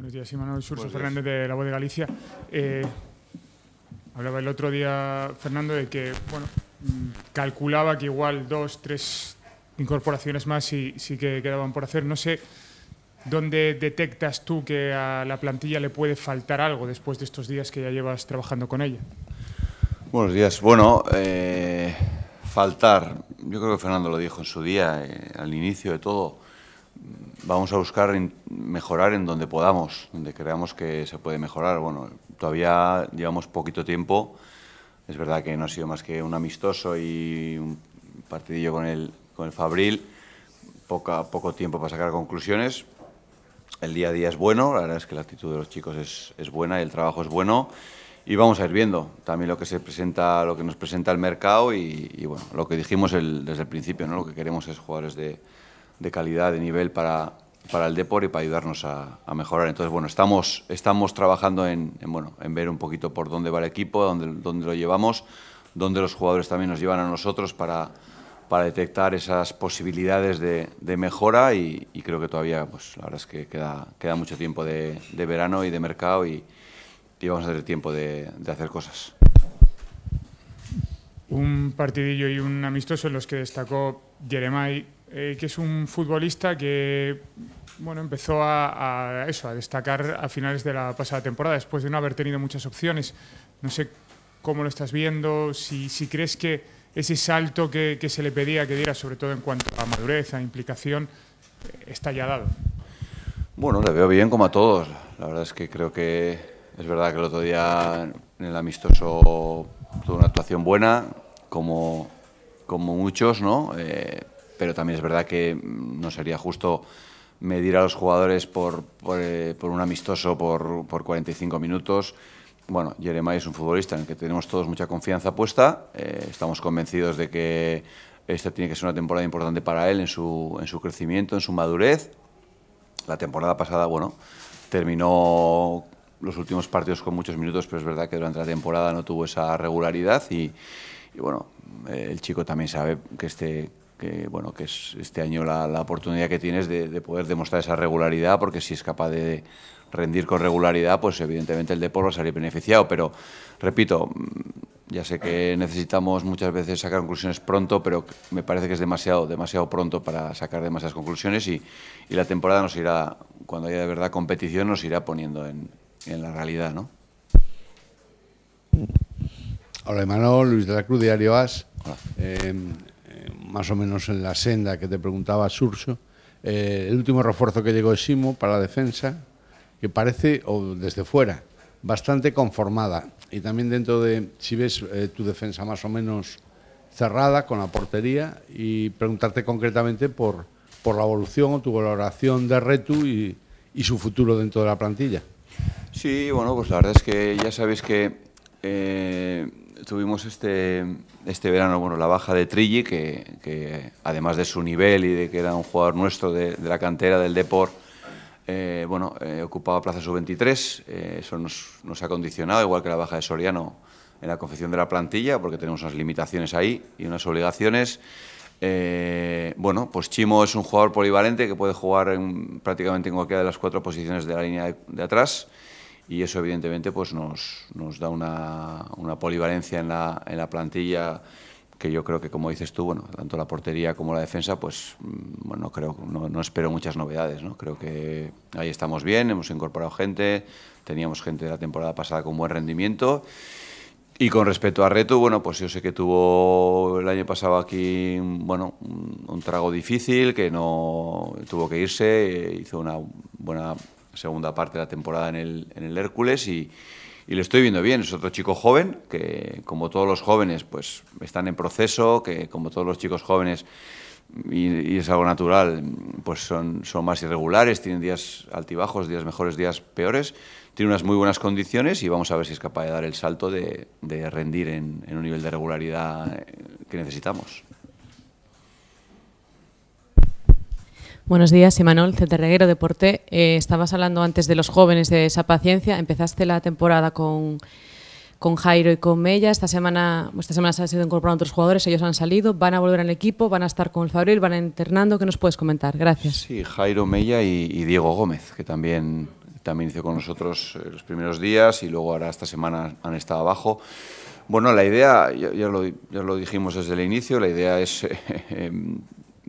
Buenos días, Imanol Surso Fernández de La Voz de Galicia. Eh, hablaba el otro día, Fernando, de que bueno, mm, calculaba que igual dos, tres incorporaciones más sí, sí que quedaban por hacer. No sé dónde detectas tú que a la plantilla le puede faltar algo después de estos días que ya llevas trabajando con ella. Buenos días. Bueno, eh, faltar, yo creo que Fernando lo dijo en su día, eh, al inicio de todo vamos a buscar mejorar en donde podamos, donde creamos que se puede mejorar. Bueno, todavía llevamos poquito tiempo. Es verdad que no ha sido más que un amistoso y un partidillo con el, con el Fabril. Poca, poco tiempo para sacar conclusiones. El día a día es bueno, la verdad es que la actitud de los chicos es, buena y el trabajo es bueno y vamos a ir viendo también lo que se presenta, lo que nos presenta el mercado y, bueno, lo que dijimos desde el principio, ¿no? Lo que queremos es jugadores de, de calidad, de nivel para, para el deporte y para ayudarnos a, mejorar. Entonces, bueno, estamos, estamos trabajando en, bueno, en ver un poquito por dónde va el equipo, dónde, dónde lo llevamos, dónde los jugadores también nos llevan a nosotros para, para detectar esas posibilidades de, mejora y, creo que todavía, pues la verdad es que queda, queda mucho tiempo de, verano y de mercado y, vamos a tener tiempo de, hacer cosas. Un partidillo y un amistoso en los que destacó y eh, que es un futbolista que bueno, empezó a, eso, a destacar a finales de la pasada temporada, después de no haber tenido muchas opciones. No sé cómo lo estás viendo, si, si crees que ese salto que, se le pedía que diera, sobre todo en cuanto a madurez, a implicación, está ya dado. Bueno, le veo bien como a todos. La verdad es que creo que es verdad que el otro día en el amistoso tuvo una actuación buena, como, como muchos, ¿no? Eh, pero también es verdad que mm, no sería justo medir a los jugadores por, por, eh, un amistoso por, por 45 minutos. Bueno, Jeremiah es un futbolista en el que tenemos todos mucha confianza puesta. Eh, estamos convencidos de que esta tiene que ser una temporada importante para él en su, en su crecimiento, en su madurez. La temporada pasada, bueno, terminó los últimos partidos con muchos minutos, pero es verdad que durante la temporada no tuvo esa regularidad y, y bueno, eh, el chico también sabe que este, que bueno que es este año la, oportunidad que tienes de, poder demostrar esa regularidad, porque si es capaz de rendir con regularidad, pues evidentemente el deporte se habría beneficiado. Pero repito, mm, ya sé que necesitamos muchas veces sacar conclusiones pronto, pero me parece que es demasiado, demasiado pronto para sacar demasiadas conclusiones y, la temporada nos irá, cuando haya de verdad competición, nos irá poniendo en, en la realidad, ¿no? Hola, Emanuel, Luis de la Cruz, Diario As. Em, más o menos en la senda que te preguntaba Surso, eh, el último refuerzo que llegó de Simo para la defensa, que parece, o desde fuera, bastante conformada. Y también dentro de, si ves eh, tu defensa más o menos cerrada con la portería, y preguntarte concretamente por, por la evolución o tu valoración de Retu y, su futuro dentro de la plantilla. Sí, bueno, pues la verdad es que ya sabéis que eh, tuvimos este, este verano bueno, la baja de Trilli, que, además de su nivel y de que era un jugador nuestro de, la cantera del Deport, eh, bueno, eh, ocupaba plaza sub-23, eh, eso nos, ha condicionado, igual que la baja de Soriano en la confección de la plantilla, porque tenemos unas limitaciones ahí y unas obligaciones. bueno, pues Chimo es un jugador polivalente que puede jugar prácticamente en cualquiera de las cuatro posiciones de la línea de atrás y eso evidentemente pues nos, da una, una polivalencia en la, en la plantilla que yo creo que como dices tú, bueno, tanto la portería como la defensa, pues mm, bueno, creo, no, espero muchas novedades, ¿no? Creo que ahí estamos bien, hemos incorporado gente, teníamos gente de la temporada pasada con buen rendimiento. Y con respecto a Reto, bueno, pues yo sé que tuvo el año pasado aquí, bueno, un trago difícil, que no tuvo que irse, hizo una buena segunda parte de la temporada en el, en Hércules y, le estoy viendo bien. Es otro chico joven que, como todos los jóvenes, pues están en proceso, que como todos los chicos jóvenes, y, es algo natural, pues son, más irregulares, tienen días altibajos, días mejores, días peores. Tiene unas muy buenas condiciones y vamos a ver si es capaz de dar el salto de, rendir en un nivel de regularidad que necesitamos. Buenos días, Imanol centerreguero Deporte. Eh, estabas hablando antes de los jóvenes, de esa paciencia. Empezaste la temporada con, con Jairo y con Mella. Esta semana, esta se han sido incorporando otros jugadores, ellos han salido, van a volver al equipo, van a estar con el Fabril, van a internando. ¿Qué nos puedes comentar? Gracias. Sí, Jairo Mella y, Diego Gómez, que también, también hizo con nosotros eh, los primeros días y luego ahora esta semana han estado abajo. Bueno, la idea, ya, lo, lo, dijimos desde el inicio, la idea es eh,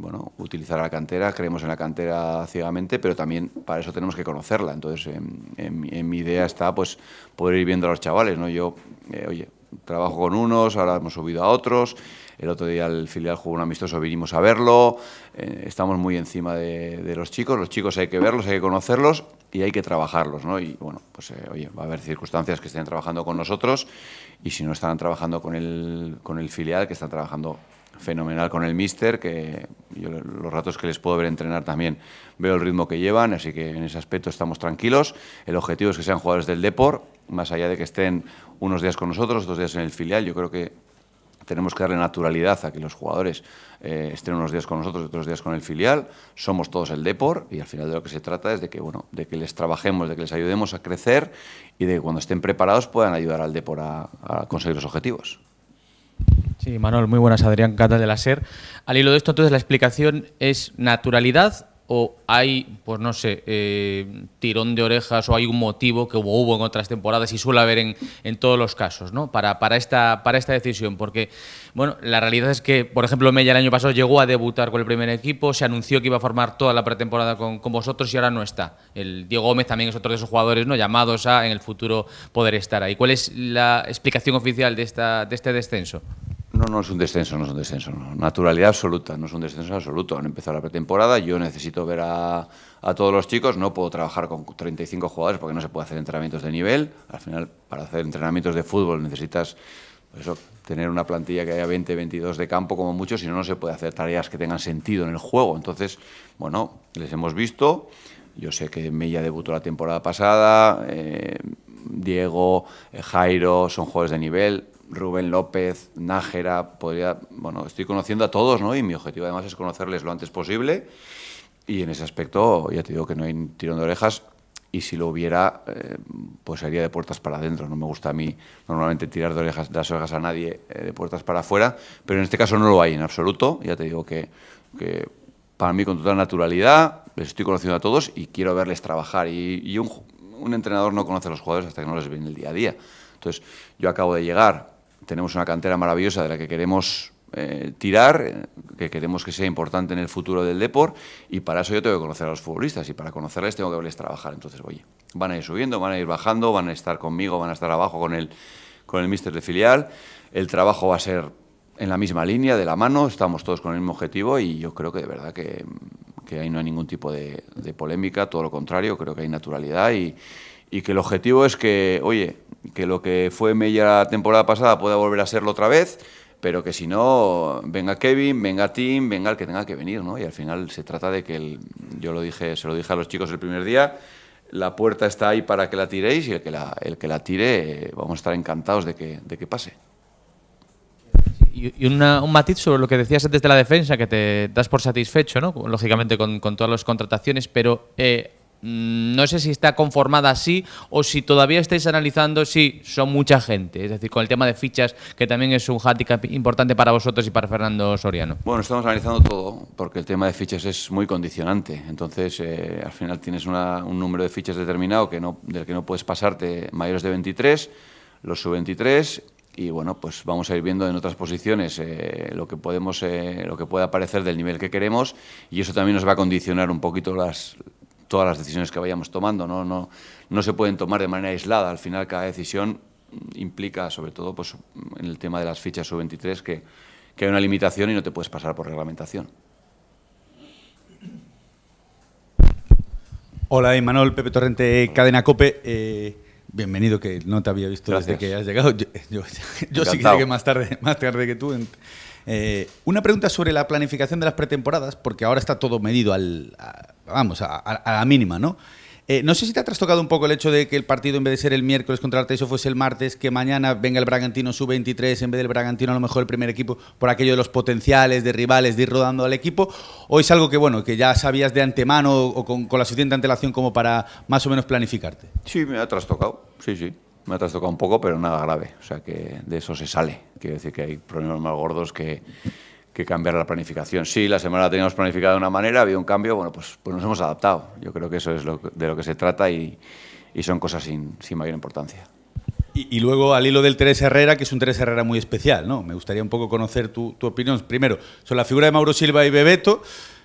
bueno, utilizar la cantera, creemos en la cantera ciegamente, pero también para eso tenemos que conocerla. Entonces, en, em, em, em, mi idea está pues poder ir viendo a los chavales, ¿no? Yo, eh, oye, trabajo con unos, ahora hemos subido a otros, el otro día el filial jugó un amistoso, vinimos a verlo, eh, estamos muy encima de, los chicos, los chicos hay que verlos, hay que conocerlos y hay que trabajarlos, ¿no? Y bueno, pues eh, oye, va a haber circunstancias que estén trabajando con nosotros y si no están trabajando con el, con el filial, que están trabajando fenomenal con el míster, que los ratos que les puedo ver entrenar también veo el ritmo que llevan, así que en ese aspecto estamos tranquilos. El objetivo es que sean jugadores del Depor, más allá de que estén unos días con nosotros, dos días en el filial, yo creo que tenemos que darle naturalidad a que los jugadores eh, estén unos días con nosotros, otros días con el filial. Somos todos el Depor y al final de lo que se trata es de que, bueno, de que les trabajemos, de que les ayudemos a crecer y de que cuando estén preparados puedan ayudar al Depor a conseguir los objetivos. Sí, Manuel, muy buenas, Adrián Cata de la SER. Al hilo de esto, entonces, la explicación es naturalidad o hay, pues no sé, eh, tirón de orejas o hay un motivo que hubo, hubo en otras temporadas y suele haber en, en todos los casos, ¿no? Para, para, esta, para esta decisión, porque, bueno, la realidad es que, por ejemplo, Mella el año pasado llegó a debutar con el primer equipo, se anunció que iba a formar toda la pretemporada con, con vosotros y ahora no está. El Diego Gómez también es otro de esos jugadores, ¿no? Llamados a en el futuro poder estar ahí. ¿Cuál es la explicación oficial de, esta, de este descenso? No, no es un descenso, no es un descenso. Naturalidad absoluta, no es un descenso absoluto. Han empezado la pretemporada, yo necesito ver a, todos los chicos, no puedo trabajar con 35 jugadores porque no se puede hacer entrenamientos de nivel. Al final, para hacer entrenamientos de fútbol necesitas pues eso, tener una plantilla que haya 20, 22 de campo como mucho, si no, no se puede hacer tareas que tengan sentido en el juego. Entonces, bueno, les hemos visto. Yo sé que Mella debutó la temporada pasada, eh, Diego, eh, Jairo, son jugadores de nivel Rubén López, Nájera, podría, bueno, estoy conociendo a todos, ¿no? Y mi objetivo además es conocerles lo antes posible. Y en ese aspecto, ya te digo que no hay tirón de orejas y si lo hubiera, eh, pues sería de puertas para adentro. No me gusta a mí normalmente tirar de, orejas, las orejas a nadie eh, de puertas para afuera, pero en este caso no lo hay en absoluto. Ya te digo que, para mí con total naturalidad les estoy conociendo a todos y quiero verles trabajar. Y, un, entrenador no conoce a los jugadores hasta que no les ve en el día a día. Entonces, yo acabo de llegar, tenemos una cantera maravillosa de la que queremos eh, tirar, eh, que queremos que sea importante en el futuro del deporte y para eso yo tengo que conocer a los futbolistas y para conocerles tengo que verles trabajar. Entonces, oye, van a ir subiendo, van a ir bajando, van a estar conmigo, van a estar abajo con el, con el míster de filial. El trabajo va a ser en la misma línea, de la mano, estamos todos con el mismo objetivo y yo creo que de verdad que, ahí no hay ningún tipo de, polémica, todo lo contrario, creo que hay naturalidad y que el objetivo es que, oye, que lo que fue media la temporada pasada pueda volver a serlo otra vez, pero que si no, venga Kevin, venga Tim, venga el que tenga que venir, ¿no? Y al final se trata de que, el, yo lo dije, se lo dije a los chicos el primer día, la puerta está ahí para que la tiréis y el que la, el que la tire, eh, vamos a estar encantados de que, de que pase. Y un matiz sobre lo que decías antes de la defensa, que te das por satisfecho, ¿no? lógicamente con, con todas las contrataciones, pero eh, Mm, no sé si está conformada así o si todavía estáis analizando si son mucha gente, es decir, con el tema de fichas, que también es un handicap importante para vosotros y para Fernando Soriano. Bueno, estamos analizando todo, porque el tema de fichas es muy condicionante, entonces eh, al final tienes un número de fichas determinado que no, del que no puedes pasarte mayores de 23, los sub-23 y bueno, pues vamos a ir viendo en otras posiciones eh, lo que podemos, eh, lo que puede aparecer del nivel que queremos y eso también nos va a condicionar un poquito las, todas las decisiones que vayamos tomando. No, no, se pueden tomar de manera aislada. Al final, cada decisión implica, sobre todo pues, en el tema de las fichas sub-23, que, hay una limitación y no te puedes pasar por reglamentación. Hola, Emanuel, Pepe Torrente, Cadena Cope. Eh, bienvenido, que no te había visto desde que has llegado. Yo, sí que llegué más tarde, más tarde que tú. Eh, una pregunta sobre la planificación de las pretemporadas, porque ahora está todo medido al, vamos, a, la mínima, ¿no? Eh, no sé si te ha trastocado un poco el hecho de que el partido, en vez de ser el miércoles contra el fuese el martes, que mañana venga el Bragantino su 23 en vez del Bragantino, a lo mejor el primer equipo, por aquello de los potenciales de rivales, de ir rodando al equipo. ¿O es algo que, bueno, que ya sabías de antemano o con, con la suficiente antelación como para más o menos planificarte? Sí, me ha trastocado, sí, sí. Me ha trastocado un poco, pero nada grave. O sea que de eso se sale. Quiero decir que hay problemas más gordos que cambiar la planificación. Sí, la semana la teníamos planificada de una manera, había un cambio, bueno, pues, pues nos hemos adaptado. Yo creo que eso es lo, de lo que se trata y, son cosas sin, sin mayor importancia. Y, luego al hilo del Teresa Herrera, que es un Teresa Herrera muy especial, ¿no? Me gustaría un poco conocer tu, tu opinión. Primero, sobre la figura de Mauro Silva y Bebeto,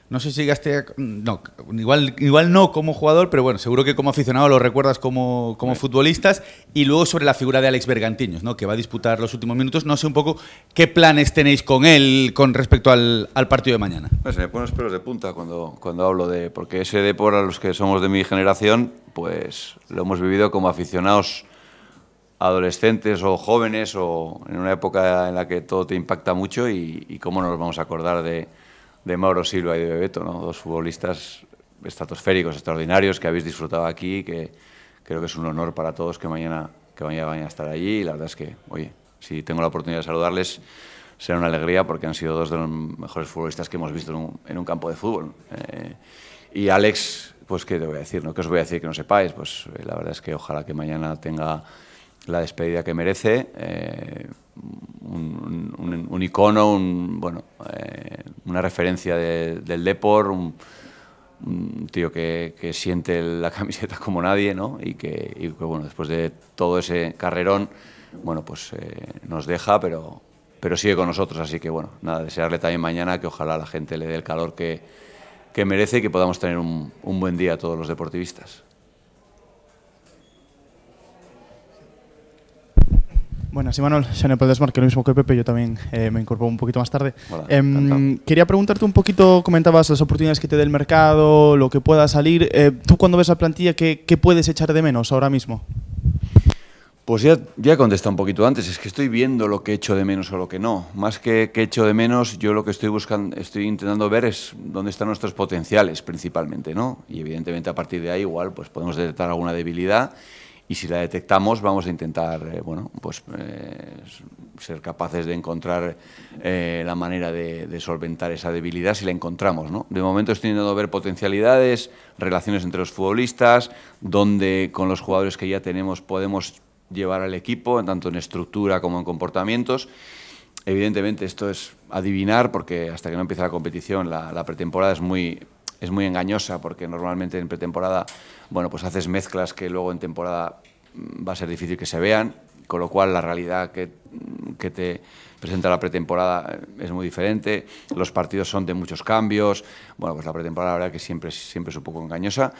no sé si llegaste No, igual, igual no como jugador, pero bueno, seguro que como aficionado lo recuerdas como, como futbolistas. Y luego sobre la figura de Alex Bergantiños, ¿no? que va a disputar los últimos minutos. No sé un poco qué planes tenéis con él con respecto al, partido de mañana. Pues se me ponen pelos de punta cuando, cuando hablo de... Porque ese deporte, a los que somos de mi generación, pues lo hemos vivido como aficionados adolescentes o jóvenes o en una época en la que todo te impacta mucho y cómo nos vamos a acordar de de Mauro Silva y de Bebeto, dos futbolistas estratosféricos, extraordinarios, que habéis disfrutado aquí, que creo que es un honor para todos que mañana, que mañana vayan a estar allí. Y la verdad es que, oye, si tengo la oportunidad de saludarles, será una alegría porque han sido dos de los mejores futbolistas que hemos visto en un, campo de fútbol. Eh, y Alex, pues qué te voy a decir, ¿no? ¿Qué os voy a decir que no sepáis? Pues eh, la verdad es que ojalá que mañana tenga la despedida que merece. Eh, un, icono, un, bueno, eh, una referencia del deporte un, tío que, siente la camiseta como nadie, ¿no? Y que, bueno, después de todo ese carrerón, bueno, pues eh, nos deja, pero, pero sigue con nosotros. Así que, bueno, nada, desearle también mañana que ojalá la gente le dé el calor que, merece y que podamos tener un, un buen día a todos los deportivistas. Buenas, ya no puedes marcar lo mismo que Pepe, yo también eh, me incorporo un poquito más tarde. Em, quería preguntarte un poquito, comentabas las oportunidades que te dé el mercado, lo que pueda salir. Eh, ¿Tú cuando ves la plantilla, qué, puedes echar de menos ahora mismo? Pues ya, ya he contestado un poquito antes, es que estoy viendo lo que echo de menos o lo que no. Más que, qué echo de menos, yo lo que estoy buscando, estoy intentando ver es dónde están nuestros potenciales principalmente, ¿no? Y evidentemente a partir de ahí igual pues podemos detectar alguna debilidad y si la detectamos vamos a intentar eh, bueno, pues, eh, ser capaces de encontrar eh, la manera de, solventar esa debilidad si la encontramos. ¿no? De momento estoy intentando ver potencialidades, relaciones entre los futbolistas, donde con los jugadores que ya tenemos podemos llevar al equipo, tanto en estructura como en comportamientos. Evidentemente esto es adivinar porque hasta que no empieza la competición la, pretemporada es muy, es muy engañosa porque normalmente en pretemporada bueno, pues haces mezclas que luego en temporada mm, va a ser difícil que se vean, con lo cual la realidad que, mm, te presenta la pretemporada eh, es muy diferente, los partidos son de muchos cambios, bueno, pues la pretemporada la verdad que siempre, siempre es un poco engañosa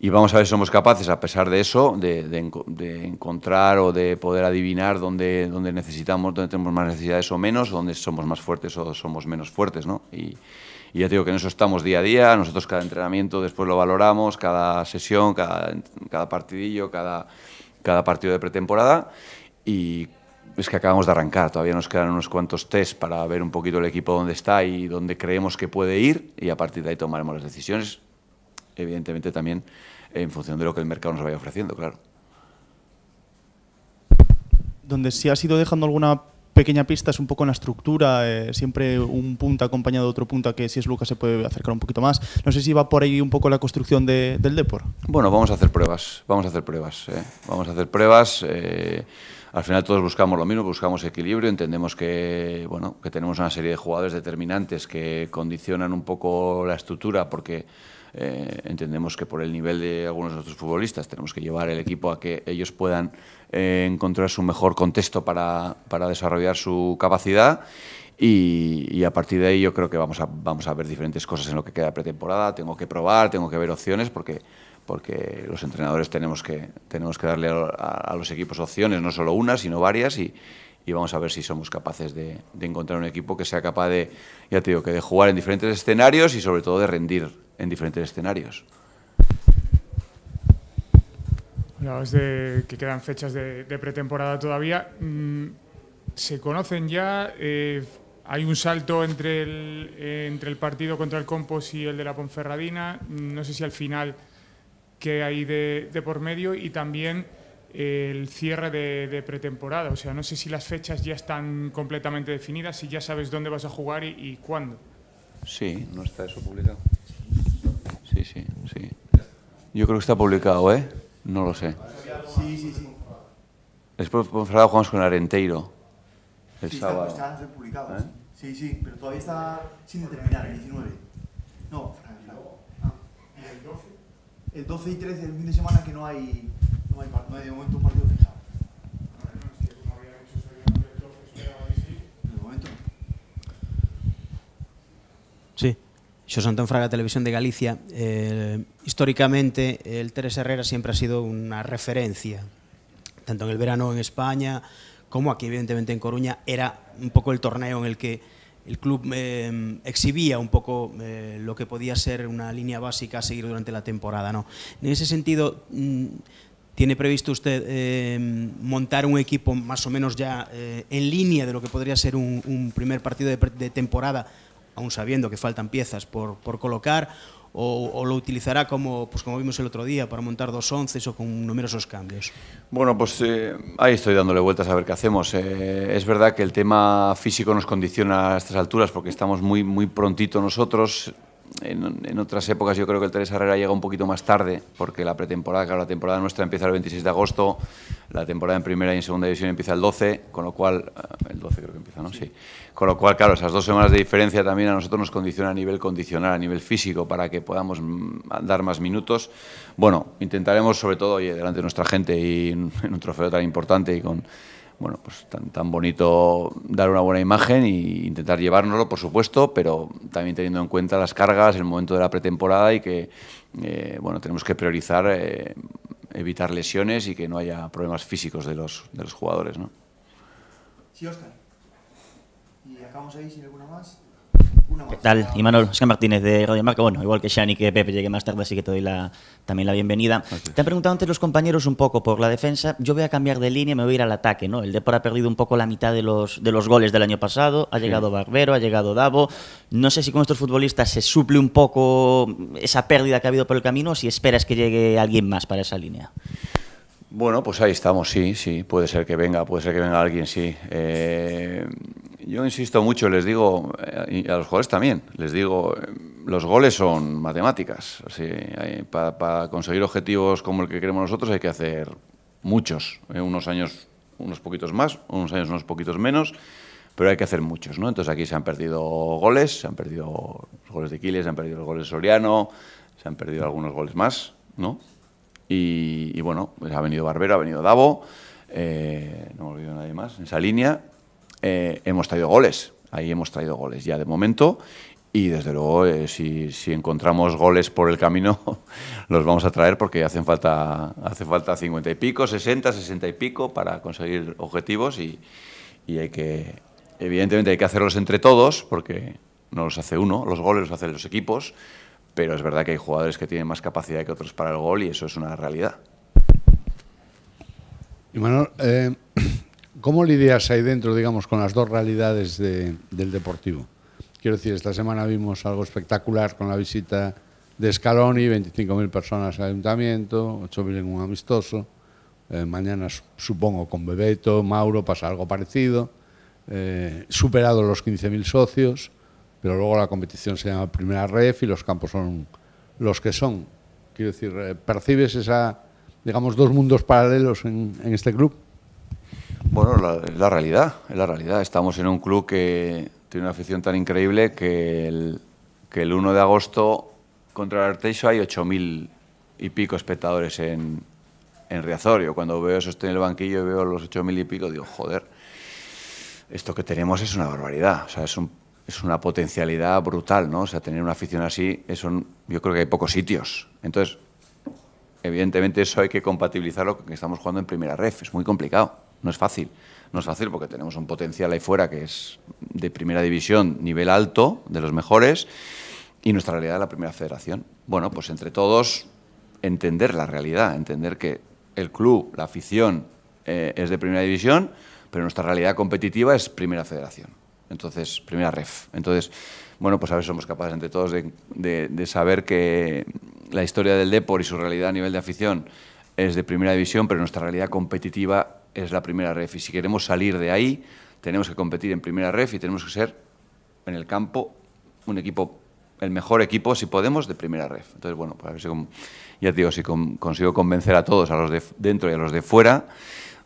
y vamos a ver si somos capaces, a pesar de eso, de, encontrar o de poder adivinar dónde, dónde necesitamos, dónde tenemos más necesidades o menos, dónde somos más fuertes o somos menos fuertes, ¿no? Y, y ya te digo que en eso estamos día a día, nosotros cada entrenamiento después lo valoramos, cada sesión, cada, cada partidillo, cada, cada partido de pretemporada y es que acabamos de arrancar, todavía nos quedan unos cuantos test para ver un poquito el equipo dónde está y dónde creemos que puede ir y a partir de ahí tomaremos las decisiones, evidentemente también en función de lo que el mercado nos vaya ofreciendo, claro. Donde si ha ido dejando alguna pequeña pista es un poco en la estructura, eh, siempre un punto acompañado de otro punto que si es Lucas se puede acercar un poquito más. No sé si va por ahí un poco la construcción del deporte. Bueno, vamos a hacer pruebas, vamos a hacer pruebas, eh. vamos a hacer pruebas. Eh, al final todos buscamos lo mismo, buscamos equilibrio, entendemos que, bueno, que tenemos una serie de jugadores determinantes que condicionan un poco la estructura porque... entendemos que por el nivel de algunos de nuestros futbolistas tenemos que llevar el equipo a que ellos puedan eh, encontrar su mejor contexto para, para desarrollar su capacidad. Y, a partir de ahí yo creo que vamos a, vamos a ver diferentes cosas en lo que queda pretemporada. Tengo que probar, tengo que ver opciones porque, porque los entrenadores tenemos que, tenemos que darle a, los equipos opciones, no solo una, sino varias. Y, vamos a ver si somos capaces de, encontrar un equipo que sea capaz de, ya te digo, que de jugar en diferentes escenarios y sobre todo de rendir en diferentes escenarios. Hablabas de que quedan fechas de, pretemporada todavía. Mm, ¿Se conocen ya? Eh, ¿Hay un salto entre el, eh, entre el partido contra el Compos y el de la Ponferradina? Mm, no sé si al final que hay de, por medio y también eh, el cierre de, pretemporada. O sea, no sé si las fechas ya están completamente definidas, si ya sabes dónde vas a jugar y, y cuándo. Sí, no está eso publicado. Sí, sí, sí. Yo creo que está publicado, ¿eh? No lo sé. Sí, sí, sí. Después Ponferrada jugamos con Arenteiro. El sí, sábado. Está, ¿Eh? Sí, sí, pero todavía está sin determinar, el 19. No, el 12? Ah, el 12 y 13, el fin de semana que no hay, no hay, no hay de momento un partido fijado. José Fraga Televisión de Galicia, eh, históricamente el Teres Herrera siempre ha sido una referencia, tanto en el verano en España como aquí evidentemente en Coruña, era un poco el torneo en el que el club eh, exhibía un poco eh, lo que podía ser una línea básica a seguir durante la temporada. ¿no? En ese sentido, mm, ¿tiene previsto usted montar un equipo más o menos ya en línea de lo que podría ser un, primer partido de, temporada aún sabiendo que faltan piezas por, colocar, o, lo utilizará como, pues como vimos el otro día, para montar dos onces o con numerosos cambios? Bueno, pues eh, ahí estoy dándole vueltas a ver qué hacemos. Eh, es verdad que el tema físico nos condiciona a estas alturas porque estamos muy, muy prontito nosotros en, otras épocas yo creo que el Teresa Herrera llega un poquito más tarde, porque la pretemporada, claro, la temporada nuestra empieza el 26 de agosto, la temporada en primera y en segunda división empieza el 12, con lo cual, eh, el 12 creo que empieza, ¿no? Sí. Con lo cual, claro, esas dos semanas de diferencia también a nosotros nos condiciona a nivel condicional, a nivel físico, para que podamos mm, dar más minutos. Bueno, intentaremos sobre todo, oye, delante de nuestra gente y en un trofeo tan importante y con bueno, pues tan, tan bonito dar una buena imagen e intentar llevárnoslo, por supuesto, pero también teniendo en cuenta las cargas, en el momento de la pretemporada y que, eh, bueno, tenemos que priorizar eh, evitar lesiones y que no haya problemas físicos de los, de los jugadores, ¿no? Sí, Oscar. Y acabamos ahí sin alguna más. ¿Qué tal? Imanol Oscar Martínez de Radio Marca. Bueno, igual que Shani, que Pepe llegue más tarde, así que te doy también la bienvenida. Te han preguntado antes los compañeros un poco por la defensa. Yo voy a cambiar de línea, me voy a ir al ataque, ¿no? El Depor ha perdido un poco la mitad de los, goles del año pasado. Ha llegado Barbero, ha llegado Davo. No sé si con estos futbolistas se suple un poco esa pérdida que ha habido por el camino o si esperas que llegue alguien más para esa línea. Bueno, pues ahí estamos, sí, sí. Puede ser que venga, puede ser que venga alguien, sí. Eh, yo insisto mucho, les digo, eh, y a los jugadores también, les digo, eh, los goles son matemáticas. Así, para, conseguir objetivos como el que queremos nosotros hay que hacer muchos, eh, unos años unos poquitos más, unos años unos poquitos menos, pero hay que hacer muchos, ¿no? Entonces aquí se han perdido goles, se han perdido los goles de Quiles, se han perdido los goles de Soriano, se han perdido algunos goles más, ¿no? Y, bueno, pues ha venido Barbero, ha venido Davo, no me olvido nadie más en esa línea, eh, hemos traído goles. Ahí hemos traído goles ya de momento. Y desde luego, eh, si, encontramos goles por el camino, los vamos a traer porque hacen falta, hace falta 50 y pico, 60, 60 y pico para conseguir objetivos. Y, hay que, evidentemente, hay que hacerlos entre todos porque no los hace uno, los goles los hacen los equipos. Pero es verdad que hay jugadores que tienen más capacidad que otros para el gol y eso es una realidad. Y bueno, ¿Cómo lidias ahí dentro, digamos, con las dos realidades del deportivo? Quiero decir, esta semana vimos algo espectacular con la visita de Scaloni, 25.000 personas al ayuntamiento, 8.000 en un amistoso. Eh, mañana, supongo, con Bebeto, Mauro, pasa algo parecido. Eh, superado los 15.000 socios, pero luego la competición se llama Primera Ref y los campos son los que son. Quiero decir, eh, ¿percibes esa, digamos, dos mundos paralelos en, en este club? Bueno, la, la realidad, es la realidad. Estamos en un club que tiene una afición tan increíble que el, que 1 de agosto contra el Arteixo hay 8.000 y pico espectadores en, en Riazorio. Cuando veo eso, estoy en el banquillo y veo los 8.000 y pico, digo, joder, esto que tenemos es una barbaridad. O sea, es, es una potencialidad brutal, ¿no? O sea, tener una afición así, yo creo que hay pocos sitios. Entonces, evidentemente eso hay que compatibilizarlo con que estamos jugando en primera ref. Es muy complicado. No es fácil. No es fácil porque tenemos un potencial ahí fuera que es de primera división, nivel alto, de los mejores, y nuestra realidad es la primera federación. Bueno, pues entre todos entender la realidad, entender que el club, la afición eh, es de primera división, pero nuestra realidad competitiva es primera federación. Entonces, primera ref. Entonces, bueno, pues a ver, somos capaces entre todos de, saber que la historia del deporte y su realidad a nivel de afición es de primera división, pero nuestra realidad competitiva es la primera ref. Y si queremos salir de ahí, tenemos que competir en primera ref y tenemos que ser en el campo un equipo, el mejor equipo, si podemos, de primera ref. Entonces, bueno, pues a ver si, ya digo, si consigo convencer a todos, a los de dentro y a los de fuera,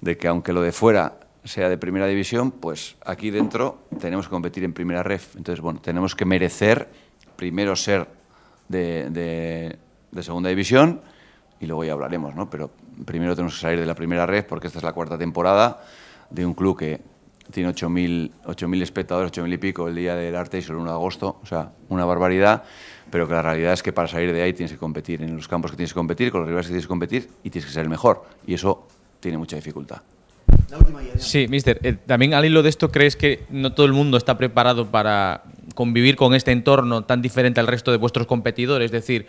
de que aunque lo de fuera sea de primera división, pues aquí dentro tenemos que competir en primera ref. Entonces, bueno, tenemos que merecer primero ser de segunda división y luego ya hablaremos, ¿no? Pero primero tenemos que salir de la primera red porque esta es la cuarta temporada de un club que tiene 8.000 espectadores, 8.000 y pico el día del arte y el 1 de agosto, o sea, una barbaridad, pero que la realidad es que para salir de ahí tienes que competir en los campos que tienes que competir, con los rivales que tienes que competir y tienes que ser el mejor. Y eso tiene mucha dificultad. Sí, mister, eh, también al hilo de esto, ¿crees que no todo el mundo está preparado para convivir con este entorno tan diferente al resto de vuestros competidores? Es decir,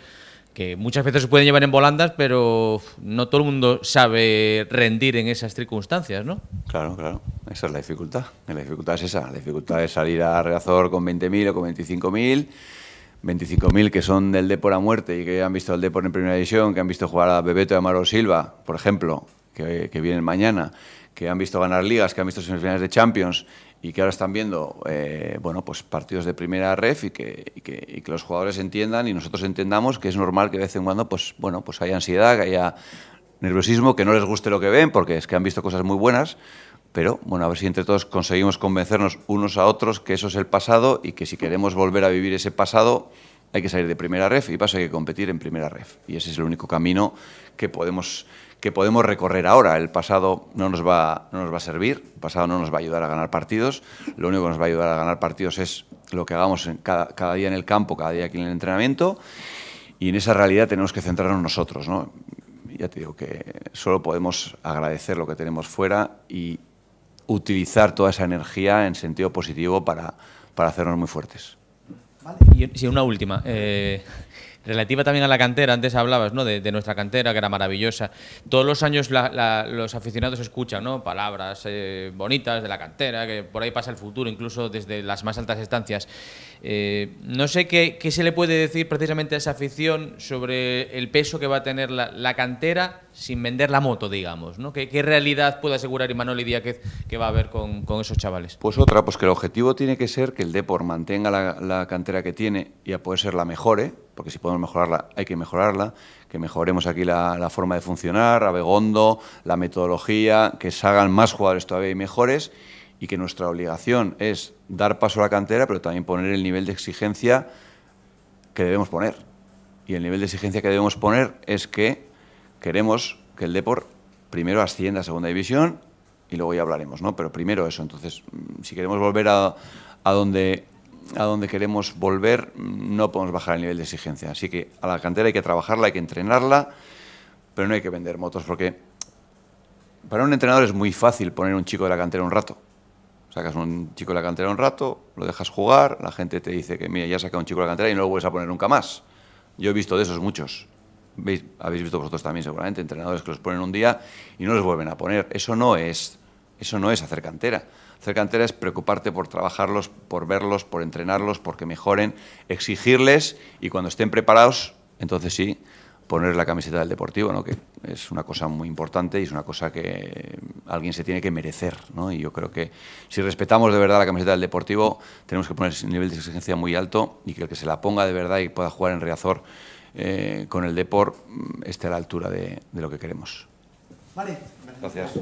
que muchas veces se pueden llevar en volandas, pero no todo el mundo sabe rendir en esas circunstancias, ¿no? Claro, claro. Esa es la dificultad. La dificultad es esa. La dificultad es salir a Regazor con 20.000 o con 25.000. 25.000 que son del Depor a muerte y que han visto el Depor en primera división, que han visto jugar a Bebeto y a Maro Silva, por ejemplo, que, que vienen mañana, que han visto ganar ligas, que han visto semifinales de Champions y que ahora están viendo eh, bueno, pues partidos de primera ref y que, los jugadores entiendan y nosotros entendamos que es normal que de vez en cuando pues, bueno, pues haya ansiedad, que haya nerviosismo, que no les guste lo que ven, porque es que han visto cosas muy buenas, pero bueno, a ver si entre todos conseguimos convencernos unos a otros que eso es el pasado y que si queremos volver a vivir ese pasado hay que salir de primera ref y pasa hay que competir en primera ref. Y ese es el único camino que podemos que podemos recorrer ahora. El pasado no nos, va, nos va a servir, el pasado no nos va a ayudar a ganar partidos, lo único que nos va a ayudar a ganar partidos es lo que hagamos cada, día en el campo, cada día aquí en el entrenamiento, y en esa realidad tenemos que centrarnos nosotros. Ya te digo que solo podemos agradecer lo que tenemos fuera y utilizar toda esa energía en sentido positivo para, para hacernos muy fuertes. Y, una última. Eh, Relativa también a la cantera, antes hablabas de, nuestra cantera, que era maravillosa. Todos los años los aficionados escuchan palabras eh, bonitas de la cantera, que por ahí pasa el futuro, incluso desde las más altas estancias. Eh, no sé qué, se le puede decir precisamente a esa afición sobre el peso que va a tener la, cantera sin vender la moto, digamos. ¿no? ¿Qué, realidad puede asegurar Imanol y Díaz que va a haber con, esos chavales? Pues otra, pues que el objetivo tiene que ser que el Depor mantenga la, cantera que tiene y a poder ser la mejore, porque si podemos mejorarla hay que mejorarla, que mejoremos aquí la, la forma de funcionar, Abegondo, la metodología, que salgan más jugadores todavía y mejores y que nuestra obligación es dar paso a la cantera, pero también poner el nivel de exigencia que debemos poner. Y el nivel de exigencia que debemos poner es que queremos que el Depor primero ascienda a Segunda División y luego ya hablaremos, ¿no? Pero primero eso. Entonces, mm, si queremos volver a donde queremos volver, mm, no podemos bajar el nivel de exigencia. Así que a la cantera hay que trabajarla, hay que entrenarla, pero no hay que vender motos, porque para un entrenador es muy fácil poner un chico de la cantera un rato. Sacas un chico de la cantera un rato, lo dejas jugar, la gente te dice que, mira, ya saca un chico de la cantera y no lo vuelves a poner nunca más. Yo he visto de esos muchos. Habéis visto vosotros también seguramente, entrenadores que los ponen un día y no los vuelven a poner. Eso no es, eso no es hacer cantera. Hacer cantera es preocuparte por trabajarlos, por verlos, por entrenarlos, porque mejoren, exigirles y cuando estén preparados, entonces sí, poner la camiseta del deportivo, ¿no? que es una cosa muy importante y es una cosa que alguien se tiene que merecer. ¿no? Y yo creo que si respetamos de verdad la camiseta del deportivo, tenemos que poner un nivel de exigencia muy alto y que el que se la ponga de verdad y pueda jugar en reazor eh, con el Deport mm, esté a la altura de, lo que queremos. Vale, gracias.